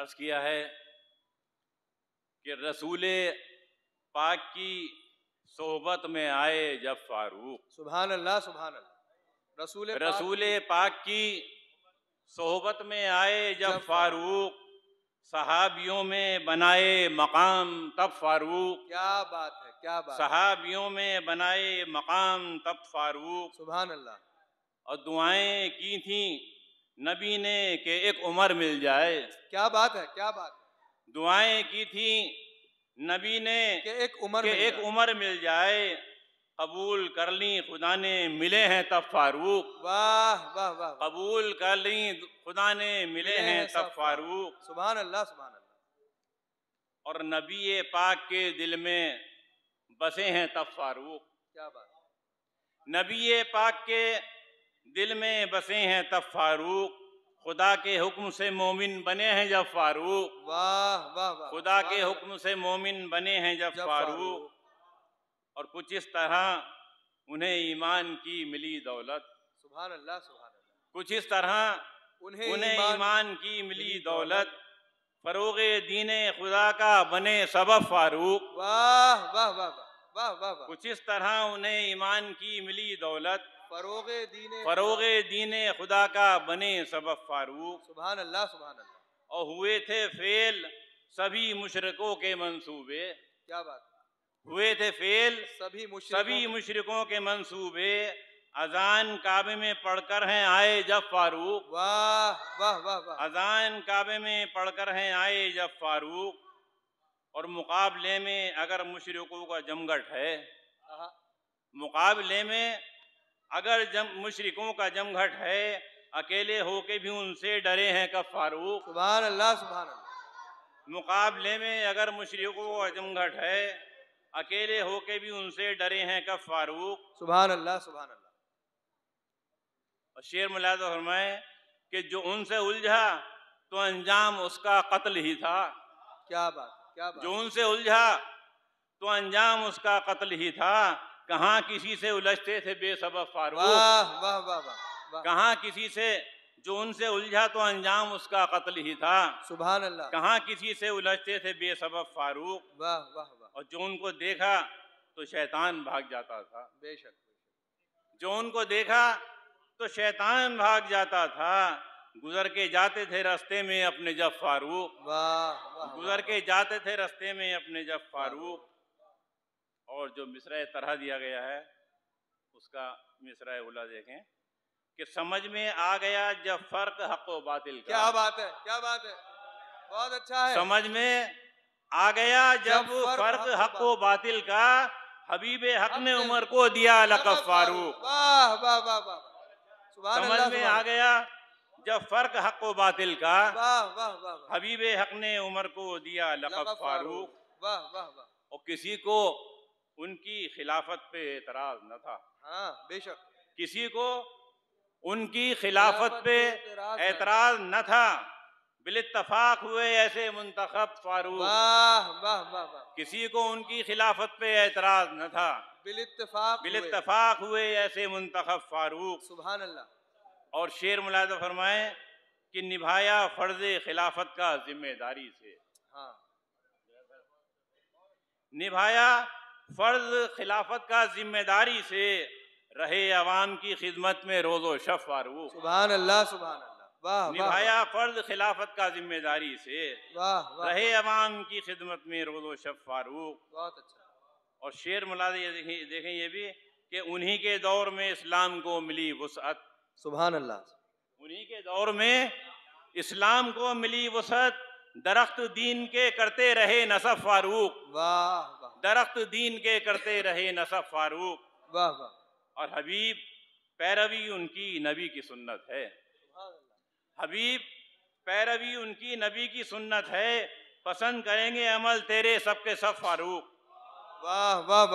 عرض کیا ہے کہ رسول پاک کی صحبت میں آئے جب فاروق سبحان اللہ سبحان اللہ رسول رسول پاک کی صحبت میں آئے جب فاروق صحابیوں میں بنائے مقام تب فاروق کیا بات ہے کیا بات صحابیوں میں بنائے مقام تب فاروق سبحان اللہ اور دعائیں کی تھیں نبی نے کہ ایک عمر مل جائے کیا بات ہے کیا بات دعائیں کی تھیں نبی نے کہ ایک عمر کہ ایک عمر مل جائے قبول کر لیں خدا نے ملے ہیں تب فاروق واہ واہ واہ قبول کر لیں خدا نے ملے ہیں تب فاروق سبحان اللہ سبحان اللہ اور نبی پاک کے دل میں بسے ہیں تب فاروق کیا بات نبی پاک کے دل میں بسے ہیں تب فاروق خدا کے حکم سے مومن بنے ہیں جب فاروق واہ واہ خدا کے حکم سے مومن بنے ہیں جب فاروق اور کچھ اس طرح انہیں ایمان کی ملی دولت سبحان سبحان اللہ اللہ کچھ اس طرح انہیں ایمان کی ملی دولت فروغ دین خدا کا بنے سبب فاروق واہ کچھ اس طرح انہیں ایمان کی ملی دولت فروغ فروغ دین خدا کا بنے سبب فاروق سبحان اللہ سبحان اللہ اور ہوئے تھے فیل سبھی مشرقوں کے منصوبے کیا بات ہوئے تھے فیل سبھی مشرقوں کے منصوبے اذان کعبے میں پڑھ کر ہیں آئے جب فاروق واہ اذان کعبے میں پڑھ کر ہیں آئے جب فاروق اور مقابلے میں اگر مشرقوں کا جمگٹ ہے مقابلے میں اگر جم مشرکوں کا جم گھٹ ہے اکیلے ہو کے بھی ان سے ڈرے ہیں کب فاروق سبحان سبحان اللہ اللہ مقابلے میں اگر مشرقوں کا جم گھٹ ہے اکیلے ہو کے بھی ان سے ڈرے ہیں کب فاروق سبحان اللہ سبحان اللہ اور شیر ملاز فرمائے کہ جو ان سے الجھا تو انجام اس کا قتل ہی تھا کیا بات جو ان سے الجھا تو انجام اس کا قتل ہی تھا کہاں کسی سے الجھتے تھے بے سبب فاروق کہاں کسی سے جو ان سے الجھا تو انجام اس کا قتل ہی تھا سبحان اللہ کہاں کسی سے الجھتے تھے بے سبب فاروق اور جو ان کو دیکھا تو شیطان بھاگ جاتا تھا بے شک جو ان کو دیکھا تو شیطان بھاگ جاتا تھا گزر کے جاتے تھے رستے میں اپنے جب فاروق گزر کے جاتے تھے رستے میں اپنے جب فاروق اور جو مشرائے طرح دیا گیا ہے اس کا اولا دیکھیں کہ سمجھ میں آ گیا جب فرق حق و باطل کا کیا کیا بات بات ہے ہے ہے بہت اچھا سمجھ میں آ گیا جب فرق حق و باطل کا حبیب حق نے عمر کو دیا لقب فاروق سمجھ میں آ گیا جب فرق حق و باطل کا حبیب حق نے عمر کو دیا لقب فاروق واہ اور کسی کو ان کی خلافت پہ اعتراض نہ تھا ہاں بے شک کسی کو ان کی خلافت پہ اعتراض نہ تھا بالاتفاق ہوئے ایسے منتخب فاروق واہ واہ واہ کسی کو ان کی خلافت پہ اعتراض نہ تھا بالاتفاق بالاتفاق ہوئے ایسے منتخب فاروق سبحان اللہ اور شیر ملاحظہ فرمائیں کہ نبھایا فرض خلافت کا ذمہ داری سے ہاں نبھایا فرض خلافت کا ذمہ داری سے رہے عوام کی خدمت میں روز و شف فاروق سبحان سبحان اللہ اللہ واہ فرض خلافت کا ذمہ داری سے رہے عوام کی خدمت میں روز و شف فاروق اچھا۔ اور شیر ملازی دیکھیں یہ بھی کہ انہی کے دور میں اسلام کو ملی وسعت سبحان اللہ انہی کے دور میں اسلام کو ملی وسعت درخت دین کے کرتے رہے نصف فاروق واہ درخت دین کے کرتے رہے نصب فاروق واہ اور حبیب پیروی ان کی نبی کی سنت ہے حبیب پیروی ان کی نبی کی سنت ہے پسند کریں گے عمل تیرے سب کے سب فاروق واہ واہ واہ